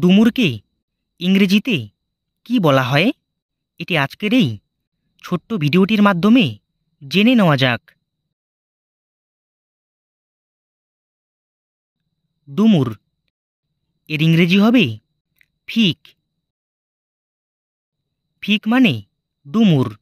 ডুমুরকে ইংরেজিতে কি বলা হয় এটি আজকের এই ছোট্ট ভিডিওটির মাধ্যমে জেনে নেওয়া যাক ডুমুর এর ইংরেজি হবে ফিক ফিক মানে ডুমুর